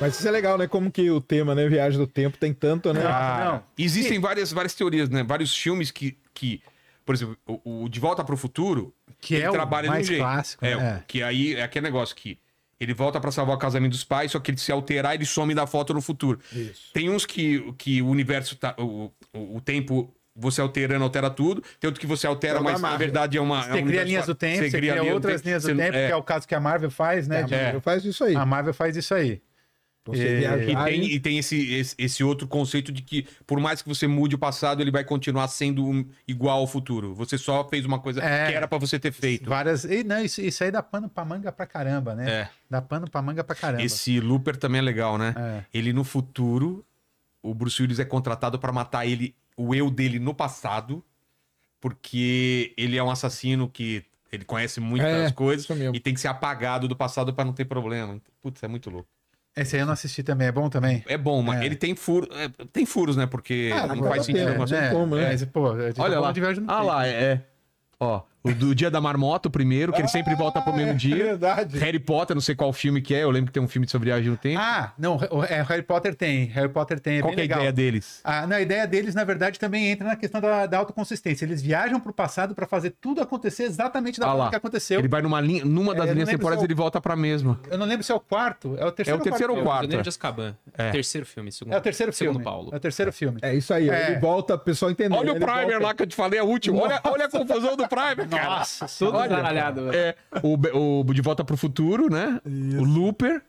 Mas isso é legal, né? Como que o tema, né? Viagem do tempo tem tanto, né? Ah, não. Existem várias, várias teorias, né? Vários filmes que. que por exemplo, o, o De Volta para o Futuro. Que é o mais clássico. É, né? Que aí é aquele negócio que. Ele volta para salvar o casamento dos pais, só que ele se alterar, ele some da foto no futuro. Isso. Tem uns que, que o universo tá, o, o, o tempo você alterando altera tudo, tem outro que você altera, é mas na verdade é uma. Você é um cria linhas do tempo, você, cria, linha outras linhas do tempo, é... que é o caso que a Marvel faz, né? É, a Marvel faz isso aí. A Marvel faz isso aí. Você viajar e tem, e tem esse, esse, esse, outro conceito de que, por mais que você mude o passado, ele vai continuar sendo um, igual ao futuro. Você só fez uma coisa é, que era para você ter feito. Várias. E, não, isso, isso aí dá pano pra manga pra caramba, né? É. Dá pano pra manga pra caramba. Esse Looper também é legal, né? É. Ele no futuro, o Bruce Willis é contratado para matar ele, o eu dele no passado, porque ele é um assassino que ele conhece muitas é, coisas e tem que ser apagado do passado para não ter problema. Putz, é muito louco. Esse aí eu não assisti também, é bom também? É bom, mas é. ele tem furo, é, tem furos, né? Porque ah, não faz sentido. Né? Né? É, mas, né? como, né? pô, é, tipo, Olha lá, ah lá, é, é. ó, o do Dia da Marmota, o primeiro, que ele sempre volta pro mesmo ah, é dia. É verdade. Harry Potter, não sei qual filme que é, eu lembro que tem um filme sobre viagem no tempo. Ah, não, o é, Harry Potter tem. Harry Potter tem. É qual é a ideia deles? Ah, não, a ideia deles, na verdade, também entra na questão da, da autoconsistência. Eles viajam pro passado para fazer tudo acontecer exatamente da ah, forma que aconteceu. Ele vai numa linha, numa das é, linhas temporais, é ele volta pra mesma. Eu não lembro se é o quarto. É o terceiro. ou É o terceiro ou quarto. Prisioneiro de Azkaban. Terceiro filme, segundo. É o terceiro filme. Segundo Paulo. É o terceiro filme. É isso aí. Ele volta, o pessoal entendeu. Olha o primer lá que eu te falei, é o último. Olha, olha a confusão do primer. Nossa, todo caralhado, né? é, o, o De Volta pro Futuro, né? Isso. O Looper.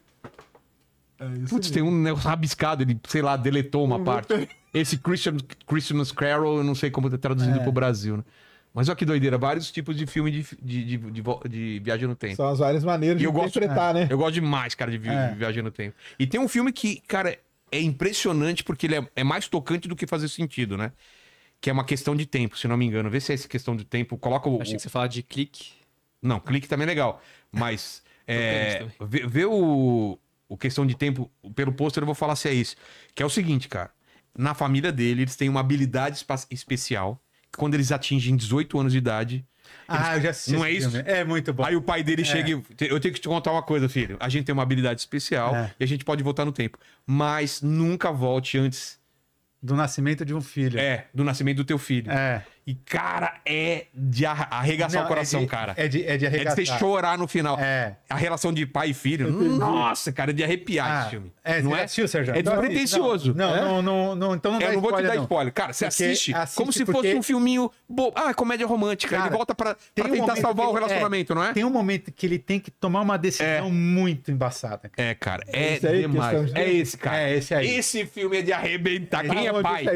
É isso Putz, tem um rabiscado, ele, sei lá, deletou uma parte. Looper. Esse Christian, Christmas Carol, eu não sei como tá traduzido é. pro Brasil, né? Mas olha que doideira, vários tipos de filme de, de, de, de viagem no tempo. São as várias maneiras e de interpretar, gosto, é. né? Eu gosto demais, cara, de, vi é. viagem no tempo. E tem um filme que, cara, é impressionante porque ele é, é mais tocante do que fazer sentido, né? que é uma questão de tempo, se não me engano. Vê se é essa questão de tempo. Coloca o. Achei o... que você fala de clique. Não, clique também é legal. Mas é, vê, vê, o, o questão de tempo pelo pôster, eu vou falar se é isso. Que é o seguinte, cara. Na família dele, eles têm uma habilidade especial que quando eles atingem 18 anos de idade. Ah, eles... eu já assisti. Não é isso? É muito bom. Aí o pai dele é. chega e. Eu tenho que te contar uma coisa, filho. A gente tem uma habilidade especial é. e a gente pode voltar no tempo. Mas nunca volte antes do nascimento de um filho. É, do nascimento do teu filho. É. E, cara, é de arregaçar Não, o coração, é de, cara. É de, é de arregaçar. É de você chorar no final. É. A relação de pai e filho. Nossa, cara, é de arrepiar ah, esse filme. É, não é? Assistiu, Sérgio? É então, assim, despretensioso. Não, não, é? não, não, não, então não é, dá Eu não vou te dar spoiler. Cara, você assiste, assiste, como se porque... fosse um filminho bobo. Ah, comédia romântica. Cara, ele volta pra, pra um tentar salvar o é, relacionamento, não é? Tem um momento que ele tem que tomar uma decisão muito embaçada. Cara. É, cara. É esse aí, demais. É esse, cara. É esse aí. Esse filme é de arrebentar. Quem é pai?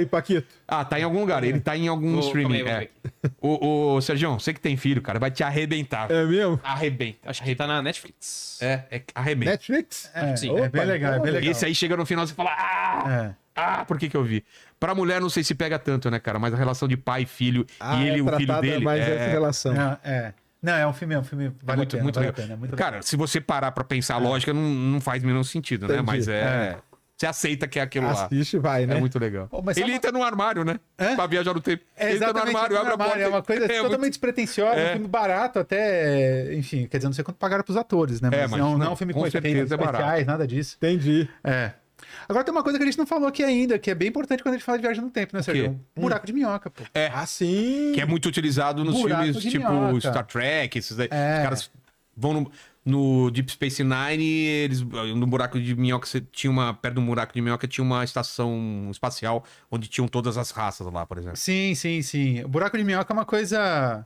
Ah, tá em algum lugar. Ele tá em algum streaming. É. ver, é. O, o Sergião, você que tem filho, cara, vai te arrebentar. É mesmo? Arrebenta. Acho que tá na Netflix. É, é arrebenta. Netflix? É, Sim. Opa, é bem legal, é bem legal. Esse aí chega no final e você fala, ah! É. Ah, por que que eu vi? Pra mulher não sei se pega tanto, né, cara? Mas a relação de pai filho ah, e ele é o filho dele... mais é... essa relação. Não, é... Não, é um filme, é um filme é vale muito, pena, muito, vale legal. Pena, muito Cara, legal. se você parar pra pensar a lógica, não, não faz o menor sentido, né, Entendi. né? Mas é. é. Você aceita que é aquilo lá. Assiste vai, né? É muito legal. Pô, ele uma... entra no armário, né? Hã? Pra viajar no tempo. É, ele entra no armário, abre a porta. É uma coisa é totalmente muito... despretensiosa, é. um filme barato até... Enfim, quer dizer, não sei quanto pagaram pros atores, né? Mas, é, mas não, não, é um filme com, com certeza é barato. nada disso. Entendi. É. Agora tem uma coisa que a gente não falou aqui ainda, que é bem importante quando a gente fala de viagem no tempo, né, Sérgio? Um buraco de minhoca, pô. É. Ah, sim. Que é muito utilizado nos buraco filmes tipo minhoca. Star Trek, esses aí. É. Os caras vão no no Deep Space Nine, eles no buraco de minhoca tinha uma perto do buraco de minhoca tinha uma estação espacial onde tinham todas as raças lá, por exemplo. Sim, sim, sim. O buraco de minhoca é uma coisa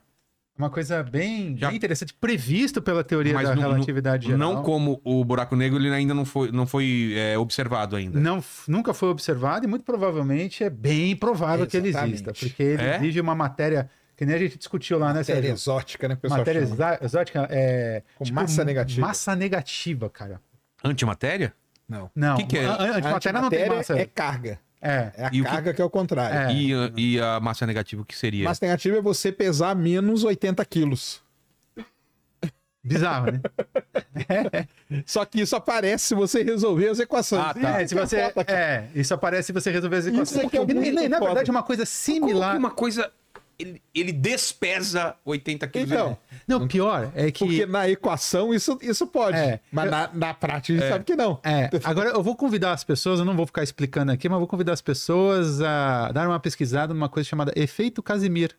uma coisa bem, Já... bem interessante, previsto pela teoria Mas da no, relatividade no, geral. Não como o buraco negro, ele ainda não foi, não foi é, observado ainda. Não, nunca foi observado e muito provavelmente é bem provável Exatamente. que ele exista, porque ele é? exige uma matéria que nem a gente discutiu lá, né, Matéria exótica, né, pessoal? Matéria chama. exótica é. Com tipo, massa negativa. Massa negativa, cara. Antimatéria? Não. Não. O que, que é? A, antimatéria, não tem massa. É carga. É. É a e carga que... que... é o contrário. É. E, a, e a massa negativa, o que seria? Massa negativa é você pesar menos 80 quilos. Bizarro, né? é. Só que isso aparece se você resolver as equações. Ah, tá. É, se você, é, isso aparece se você resolver as equações. Isso que é, na, na verdade, é uma coisa é similar. Uma coisa ele, ele despesa 80 quilos. Então, é. não, pior é que. Porque na equação isso, isso pode. É, mas eu... na, na prática a gente é, sabe que não. É. Agora eu vou convidar as pessoas, eu não vou ficar explicando aqui, mas vou convidar as pessoas a dar uma pesquisada numa coisa chamada efeito Casimir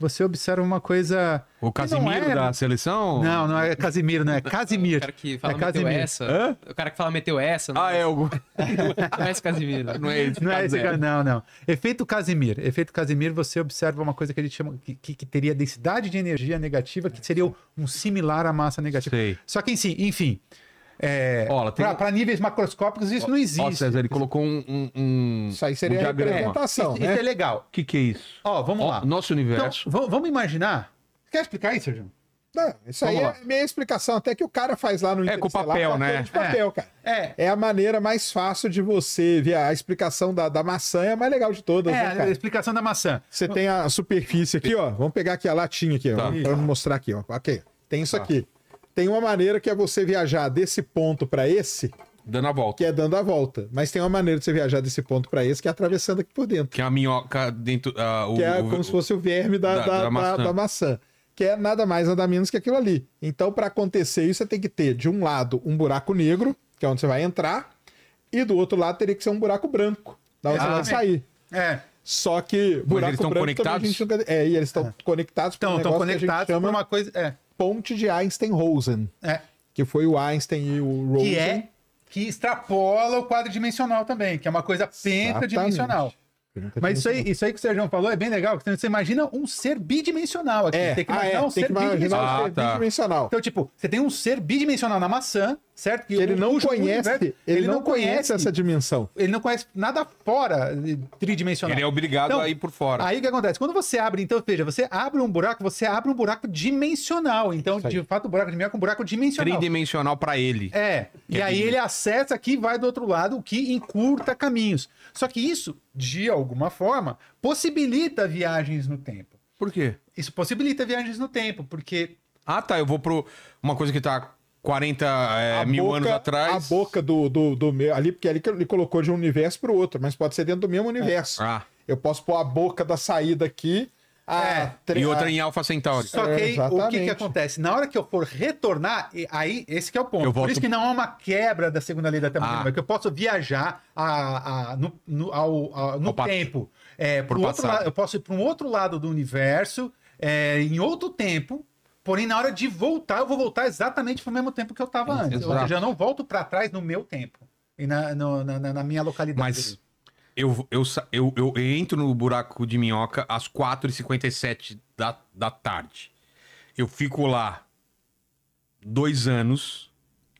você observa uma coisa. O Casimiro é... da seleção? Não, não é Casimiro, não é Casimiro. o cara que fala é meteu Casimiro. essa. Hã? O cara que fala meteu essa. Não ah, é, é o. não é esse Casimiro. Não é esse. Não tá é esse cara, não, não. Efeito Casimiro. Efeito Casimiro, você observa uma coisa que a gente chama. que, que teria densidade de energia negativa, que seria um similar à massa negativa. Sei. Só que, enfim. enfim é, tem... Para níveis macroscópicos, isso ó, não existe. Ó, César, ele colocou um, um, um Isso aí seria um representação. Isso, né? isso é legal. O que, que é isso? Ó, vamos ó, lá. Nosso então, universo. Então, vamos imaginar. Quer explicar isso, Sérgio? Não, isso Vamos aí lá. é meia explicação, até que o cara faz lá no É com papel, né? De papel, é. cara. É. é a maneira mais fácil de você ver a explicação da, da maçã, é a mais legal de todas. É, né, a explicação da maçã. Você tem a superfície aqui, ó. Vamos pegar aqui a latinha aqui, tá. ó. mostrar aqui, ó. Ok. Tem isso tá. aqui. Tem uma maneira que é você viajar desse ponto para esse. Dando a volta. Que é dando a volta. Mas tem uma maneira de você viajar desse ponto para esse, que é atravessando aqui por dentro. Que é a minhoca dentro. Uh, o, que é o, como o, se fosse o verme da, da, da, da, maçã. da maçã. Que é nada mais, nada menos que aquilo ali. Então, para acontecer isso, você tem que ter, de um lado, um buraco negro, que é onde você vai entrar, e do outro lado teria que ser um buraco branco, da onde ah, você vai sair. É. Só que buraco Mas eles estão conectados? Nunca... É, e eles estão ah. É. conectados. Então, estão conectados chama... por uma coisa. É ponte de Einstein-Rosen. É. Que foi o Einstein e o Rosen. Que é que extrapola o quadridimensional também, que é uma coisa pentadimensional. Mas isso aí, isso aí que o Sérgio falou é bem legal. Você imagina um ser bidimensional aqui. É. Tem que imaginar ah, é. um tem ser, bidimensional. Ah, tá. bidimensional. Então, tipo, você tem um ser bidimensional na maçã, certo? Que ele não conhece, ele, ele, não, não conhece, conhece, essa dimensão. Ele não conhece nada fora eh, tridimensional. Ele é obrigado então, a ir por fora. Aí o que acontece? Quando você abre, então, veja, você abre um buraco, você abre um buraco dimensional. Então, de fato, o buraco de minhoca é um buraco dimensional. Tridimensional para ele. É. e é aí ele acessa aqui e vai do outro lado, o que encurta caminhos. Só que isso, de alguma forma, possibilita viagens no tempo. Por quê? Isso possibilita viagens no tempo, porque. Ah, tá. Eu vou pro. Uma coisa que tá 40 é, mil boca, anos atrás. A boca do, do, do meu. Ali, porque ali que ele colocou de um universo para o outro, mas pode ser dentro do mesmo universo. Ah. Eu posso pôr a boca da saída aqui. é, e outra em Alpha Centauri. Só que aí, é, o que, que acontece? Na hora que eu for retornar, aí esse é o ponto. Eu Por isso que não há uma quebra da segunda lei da termodinâmica, ah. que eu posso viajar a, a, no, no, ao, a, no tempo. É, Por outro lado, eu posso ir para um outro lado do universo, é, em outro tempo, Porém, na hora de voltar, eu vou voltar exatamente pro mesmo tempo que eu estava antes. Ou seja, eu não volto para trás no meu tempo e na, no, na, na, minha localidade. Mas eu, eu, eu, eu entro no buraco de minhoca às 4h57 da, da tarde. Eu fico lá dois anos,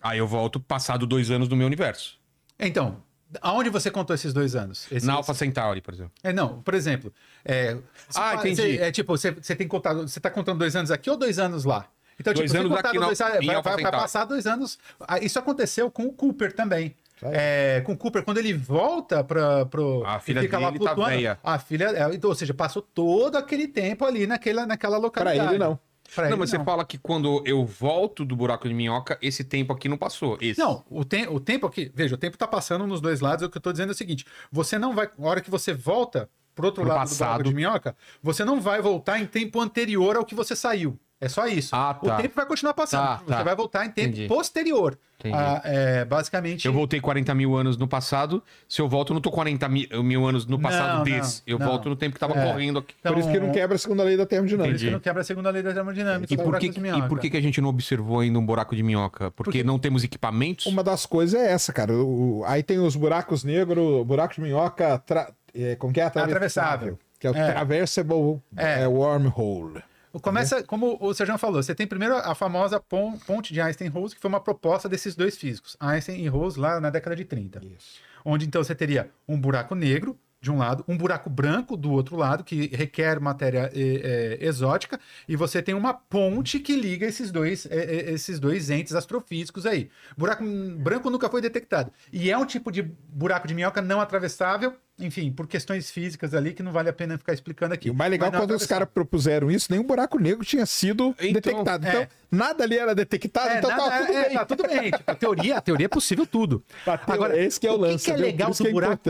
aí eu volto passado dois anos no meu universo. Então, Aonde você contou esses dois anos? Esse, Na Alpha Centauri, por exemplo. É, não, por exemplo. É, ah, fala, entendi. Você, é tipo, você, você tem contado. Você está contando dois anos aqui ou dois anos lá? Então, dois tipo, anos aqui dois, na, ah, é, vai, vai, vai, passar dois anos. Ah, isso aconteceu com o Cooper também. É, com o Cooper, quando ele volta para pro. A filha fica dele lá tá A filha. É, então, ou seja, passou todo aquele tempo ali naquela, naquela localidade. Pra ele, não. Pra não, mas não. você fala que quando eu volto do buraco de minhoca, esse tempo aqui não passou. Esse. Não, o, te o tempo aqui, veja, o tempo tá passando nos dois lados. É o que eu tô dizendo é o seguinte: você não vai, na hora que você volta pro outro no lado passado. do buraco de minhoca, você não vai voltar em tempo anterior ao que você saiu. É só isso. Ah, tá. O tempo vai continuar passando. Tá, você tá. vai voltar em tempo Entendi. posterior. Entendi. Ah, é, basicamente. Eu voltei 40 mil anos no passado. Se eu volto, eu não tô 40 mil, mil anos no passado não, desse. Não, eu não. volto no tempo que tava é. correndo aqui. Então, por isso que não então, quebra a segunda lei da termodinâmica. Por isso que não quebra a segunda lei da termodinâmica. E por, que, e por que, que a gente não observou ainda um buraco de minhoca? Porque, Porque não temos equipamentos? Uma das coisas é essa, cara. O, aí tem os buracos negros, buraco de minhoca. Tra... É, como que é? Atravessável. Que é o é. Traversable é. É, Wormhole. Começa, como o Sérgio falou, você tem primeiro a famosa ponte de Einstein-Rose, que foi uma proposta desses dois físicos, Einstein e Rose, lá na década de 30. Isso. Onde então você teria um buraco negro, de um lado, um buraco branco do outro lado, que requer matéria é, é, exótica, e você tem uma ponte que liga esses dois, é, esses dois entes astrofísicos aí. Buraco hum, branco nunca foi detectado. E é um tipo de buraco de minhoca não atravessável enfim, por questões físicas ali que não vale a pena ficar explicando aqui. E o mais legal, é quando os caras propuseram isso, nenhum buraco negro tinha sido então, detectado. É. Então, é. nada ali era detectado, é, então nada, tava tudo é, bem. Tá tudo bem. tipo, a, teoria, a teoria é possível tudo. Agora, esse que é o, o lance. O que, que, é legal do, é buraco,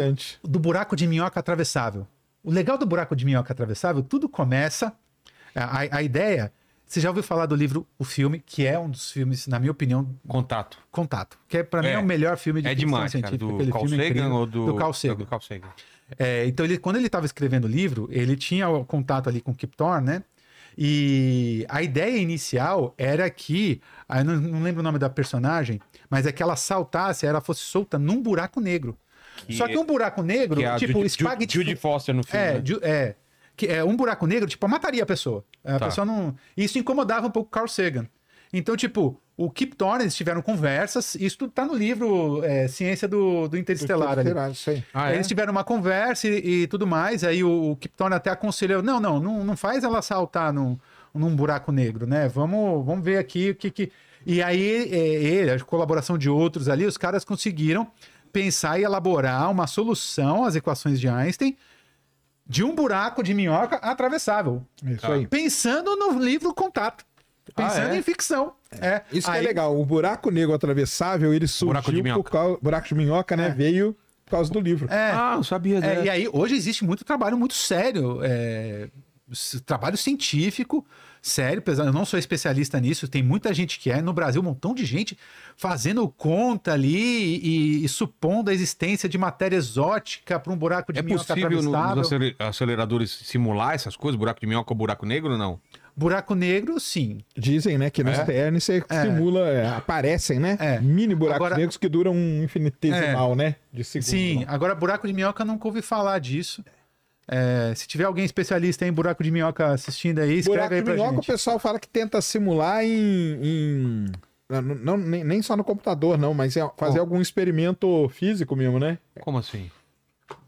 do buraco de minhoca atravessável? O legal do buraco de minhoca atravessável, tudo começa... A, a ideia você já ouviu falar do livro O Filme, que é um dos filmes, na minha opinião. Contato. Contato. Que é, pra mim é, o é. melhor filme é de é demais, científica. Cara, do aquele Carl filme é Sagan ou do, do Carl Sagan. Do Carl Sagan. É, então, ele, quando ele estava escrevendo o livro, ele tinha o contato ali com o Kip Thorne, né? E a ideia inicial era que, ah, eu não, não, lembro o nome da personagem, mas é que ela saltasse, ela fosse solta num buraco negro. Que, Só que um buraco negro, que é tipo, Jude, Judy Foster no filme. É, né? é que é um buraco negro, tipo, mataria a pessoa. A tá. pessoa não. Isso incomodava um pouco o Carl Sagan. Então, tipo, o Kip Thorne, eles tiveram conversas, isso tudo tá no livro é, Ciência do, do Interestelar. Interestelar, sim. Ah, é? Eles tiveram uma conversa e, e tudo mais, aí o, o, Kip Thorne até aconselhou, não, não, não, não faz ela saltar num, num buraco negro, né? Vamos, vamos ver aqui o que que... E aí, ele, é, a colaboração de outros ali, os caras conseguiram pensar e elaborar uma solução às equações de Einstein de um buraco de minhoca atravessável. Isso aí. Pensando no livro Contato. Ah, Pensando ah, é? em ficção. É. é. Isso é aí... é legal. O buraco negro atravessável, ele surgiu buraco de por causa. Buraco de minhoca, né? É. Veio por causa do livro. É. Ah, eu sabia. É, né? e aí, hoje existe muito trabalho muito sério é, trabalho científico, sério, pesado. Eu não sou especialista nisso, tem muita gente que é. No Brasil, um montão de gente fazendo conta ali e, e supondo a existência de matéria exótica para um buraco de é minhoca possível nos aceleradores simular essas coisas, buraco de minhoca ou buraco negro, não? Buraco negro, sim. Dizem, né, que no é. você é. simula, é, aparecem, né? É. Mini buracos Agora... negros que duram um infinitesimal, é. né? De segundo. Sim, não. agora buraco de minhoca nunca ouvi falar disso. É, se tiver alguém especialista em buraco de minhoca assistindo aí, escreve buraco aí pra minhoca, gente. o pessoal fala que tenta simular em... em... Não, não, nem, nem, só no computador, não, mas é fazer oh. algum experimento físico mesmo, né? Como assim?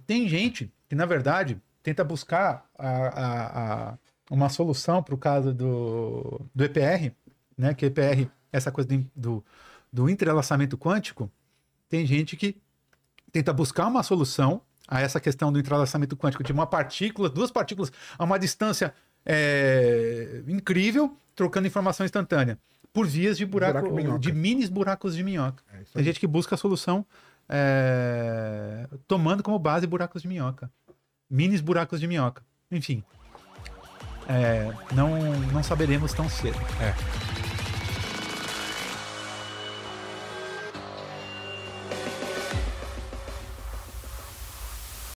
Tem gente que, na verdade, tenta buscar a, a, a uma solução para o caso do, do EPR, né? Que EPR, essa coisa do, do, do entrelaçamento quântico, tem gente que tenta buscar uma solução a essa questão do entrelaçamento quântico de uma partícula, duas partículas a uma distância é, incrível, trocando informação instantânea por vias de buraco, buraco de, minis buracos de minhoca. É Tem gente que busca a solução é, tomando como base buracos de minhoca, minis buracos de minhoca. Enfim, é, não não saberemos tão cedo. É.